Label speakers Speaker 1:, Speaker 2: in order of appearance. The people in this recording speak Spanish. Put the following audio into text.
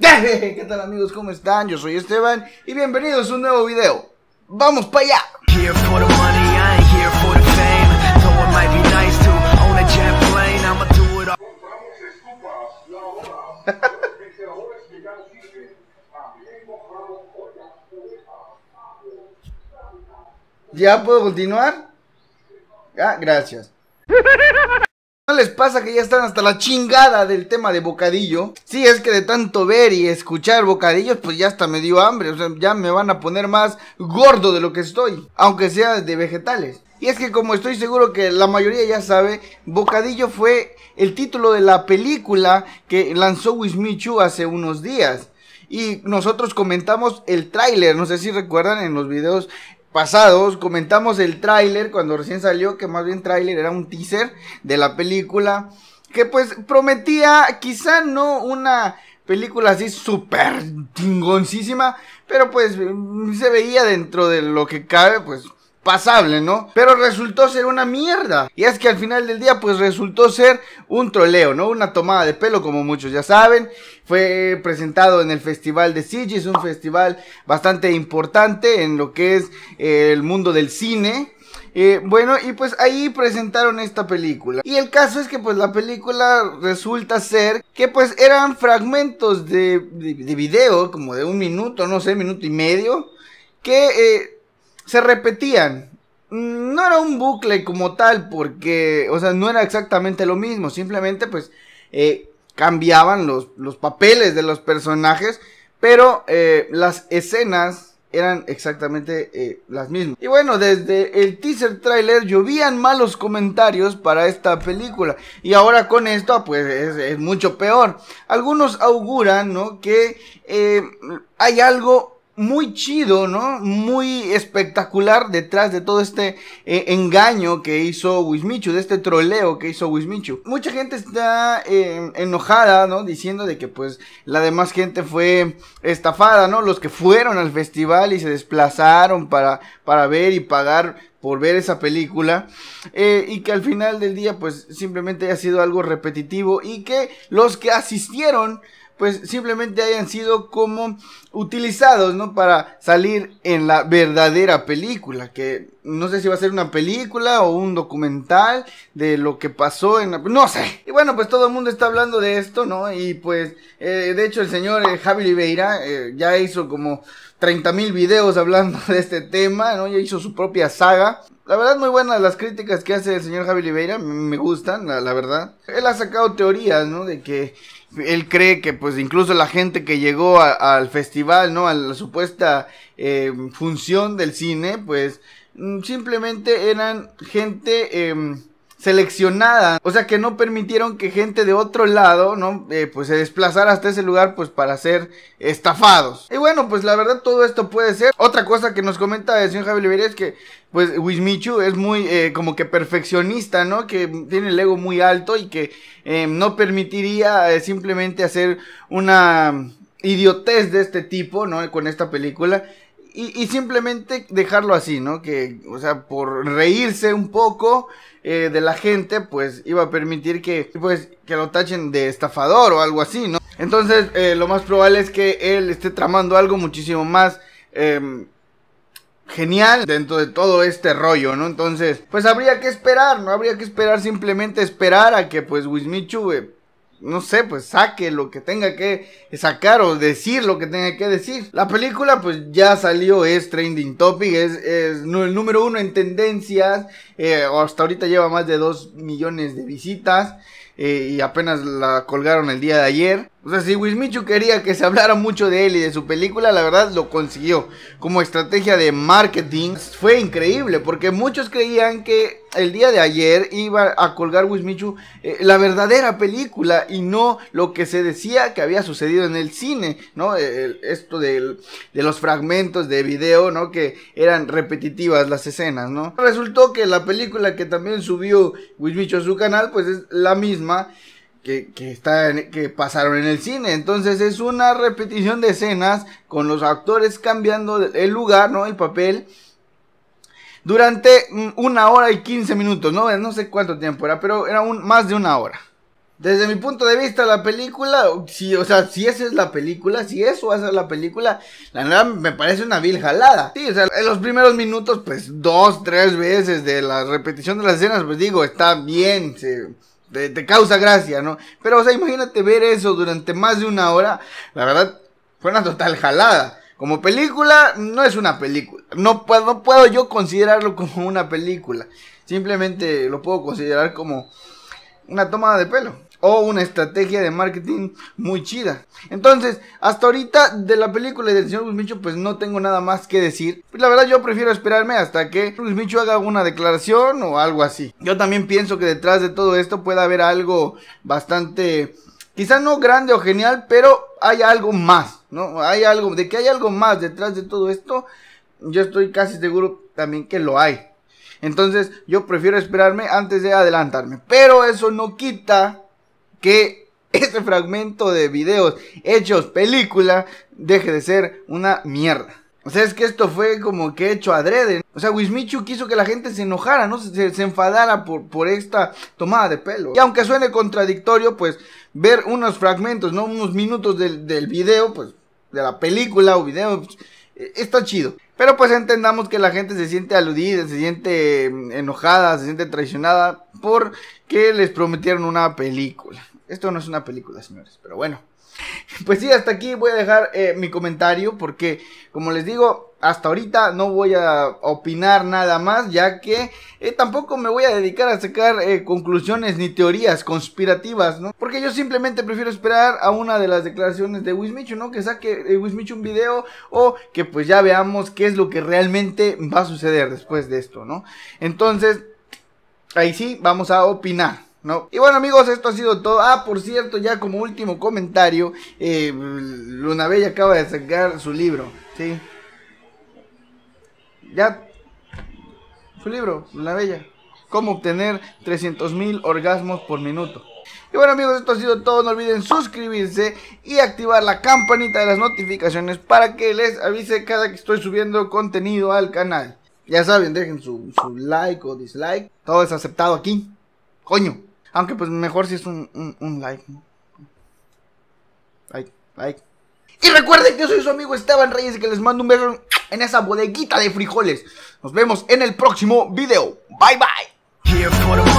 Speaker 1: ¿Qué tal amigos? ¿Cómo están? Yo soy Esteban y bienvenidos a un nuevo video. ¡Vamos para allá! ¿Ya puedo continuar? Ah, gracias. ¿No les pasa que ya están hasta la chingada del tema de bocadillo? Sí, es que de tanto ver y escuchar bocadillos, pues ya hasta me dio hambre. O sea, ya me van a poner más gordo de lo que estoy, aunque sea de vegetales. Y es que como estoy seguro que la mayoría ya sabe, Bocadillo fue el título de la película que lanzó Wismichu hace unos días. Y nosotros comentamos el tráiler, no sé si recuerdan en los videos pasados comentamos el tráiler cuando recién salió, que más bien tráiler era un teaser de la película, que pues prometía quizá no una película así súper chingoncísima, pero pues se veía dentro de lo que cabe, pues pasable, ¿no? Pero resultó ser una mierda. Y es que al final del día, pues resultó ser un troleo, ¿no? Una tomada de pelo, como muchos ya saben. Fue presentado en el Festival de es un festival bastante importante en lo que es eh, el mundo del cine. Eh, bueno, y pues ahí presentaron esta película. Y el caso es que pues la película resulta ser que pues eran fragmentos de, de, video, como de un minuto, no sé, minuto y medio, que eh, se repetían. No era un bucle como tal, porque, o sea, no era exactamente lo mismo, simplemente pues eh, cambiaban los, los, papeles de los personajes, pero eh, las escenas eran exactamente eh, las mismas. Y bueno, desde el teaser trailer llovían malos comentarios para esta película. Y ahora con esto, pues es, mucho peor. Algunos auguran, ¿no? Que hay algo muy chido, ¿no? Muy espectacular detrás de todo este eh, engaño que hizo Wismichu, de este troleo que hizo Wismichu. Mucha gente está em, enojada, ¿no? Diciendo de que pues la demás gente fue estafada, ¿no? Los que fueron al festival y se desplazaron para, para ver y pagar por ver esa película eh, y que al final del día pues simplemente ha sido algo repetitivo y que los que asistieron pues simplemente hayan sido como utilizados, ¿no? Para salir en la verdadera película, que no sé si va a ser una película o un documental de lo que pasó en la... No sé. Y bueno, pues todo el mundo está hablando de esto, ¿no? Y pues, eh, de hecho, el señor eh, Javi Oliveira eh, ya hizo como 30.000 mil videos hablando de este tema, ¿no? Ya hizo su propia saga. La verdad, muy buenas las críticas que hace el señor Javi Oliveira, me gustan, la, verdad. Él ha sacado teorías, ¿no? De que él cree que, pues, incluso la gente que llegó al festival, ¿no? A la supuesta eh, función del cine, pues, mm, simplemente eran gente... Eh, seleccionada, o sea que no permitieron que gente de otro lado, ¿no? Eh, pues se desplazara hasta ese lugar pues para ser estafados. Y bueno, pues la verdad todo esto puede ser. Otra cosa que nos comenta el señor Javier es que pues Wismichu es muy eh, como que perfeccionista, ¿no? Que tiene el ego muy alto y que em, no permitiría eh, simplemente hacer una idiotez de este tipo, ¿no? Con esta película y, simplemente dejarlo así, ¿no? Que, o sea, por reírse un poco eh, de la gente, pues iba a permitir que, pues, que lo tachen de estafador o algo así, ¿no? Entonces, eh, lo más probable es que él esté tramando algo muchísimo más em, genial dentro de todo este rollo, ¿no? Entonces, pues habría que esperar, ¿no? Habría que esperar simplemente esperar a que, pues, Wismichu eh, no sé, pues saque lo que tenga que sacar o decir lo que tenga que decir. La película pues ya salió, es trending topic, es, es el número uno en tendencias, eh, hasta ahorita lleva más de 2 millones de visitas. Eh, y apenas la colgaron el día de ayer. O sea, si Wismichu quería que se hablara mucho de él y de su película, la verdad lo consiguió. Como estrategia de marketing fue increíble porque muchos creían que el día de ayer iba a colgar Wismichu eh, la verdadera película y no lo que se decía que había sucedido en el cine, ¿no? Eh, esto de los fragmentos de video, ¿no? Que eran repetitivas las escenas, ¿no? Resultó que la película que también subió Wismichu a su canal, pues es la misma que, está que pasaron en el cine. Entonces es una repetición de escenas con los actores cambiando el lugar, ¿no? El papel. Durante mm, una hora y 15 minutos, ¿no? No sé cuánto tiempo era, pero era un, más de una hora. Desde mi punto de vista, la película, si, o sea, si esa es la película, si eso va a ser la película, la verdad me parece una vil jalada. Sí, en los primeros minutos, pues dos, tres veces de la repetición de las escenas, pues digo, está bien, te, causa gracia, ¿no? Pero, o sea, imagínate ver eso durante más de una hora, la verdad, fue una total jalada. Como película, no es una película. No puedo, no puedo yo considerarlo como una película. Simplemente lo puedo considerar como una toma de pelo o una estrategia de marketing muy chida. Entonces, hasta ahorita de la película y del señor Micho, pues no tengo nada más que decir. Pues la verdad, yo prefiero esperarme hasta que Micho haga alguna declaración o algo así. Yo también pienso que detrás de todo esto puede haber algo bastante, quizá no grande o genial, pero hay algo más, ¿no? Hay algo, de que hay algo más detrás de todo esto, yo estoy casi seguro también que lo hay. Entonces, yo prefiero esperarme antes de adelantarme. Pero eso no quita que ese fragmento de videos hechos película deje de ser una mierda. O sea, es que esto fue como que hecho adrede. O sea, Wismichu quiso que la gente se enojara, ¿no? Se, enfadara por, por esta tomada de pelo. Y aunque suene contradictorio, pues ver unos fragmentos, ¿no? Unos minutos del, del video, pues, de la película o video, pues, eh, está chido. Pero pues entendamos que la gente se siente aludida, se siente mm, enojada, se siente traicionada porque les prometieron una película. Esto no es una película, señores, pero bueno. Pues sí, hasta aquí voy a dejar eh, mi comentario porque, como les digo, hasta ahorita no voy a opinar nada más, ya que eh, tampoco me voy a dedicar a sacar eh, conclusiones ni teorías conspirativas, ¿no? Porque yo simplemente prefiero esperar a una de las declaraciones de Wismichu, ¿no? Que saque Wismichu un video o que pues ya veamos qué es lo que realmente va a suceder después de esto, ¿no? Entonces, ahí sí, vamos a opinar. Y bueno amigos, esto ha sido todo. Ah, por cierto, ya como último comentario, eh, Luna Bella acaba de sacar su libro, ¿sí? Ya, su libro, Luna Bella. Cómo obtener 300.000 orgasmos por minuto. Y bueno amigos, esto ha sido todo. No olviden suscribirse y activar la campanita de las notificaciones para que les avise cada que estoy subiendo contenido al canal. Ya saben, dejen su like o dislike. Todo es aceptado aquí. Coño. Aunque pues mejor si es un, un, like. Like, like. Y recuerden que soy su amigo Esteban Reyes y que les mando un beso en esa bodeguita de frijoles. Nos vemos en el próximo video. Bye bye.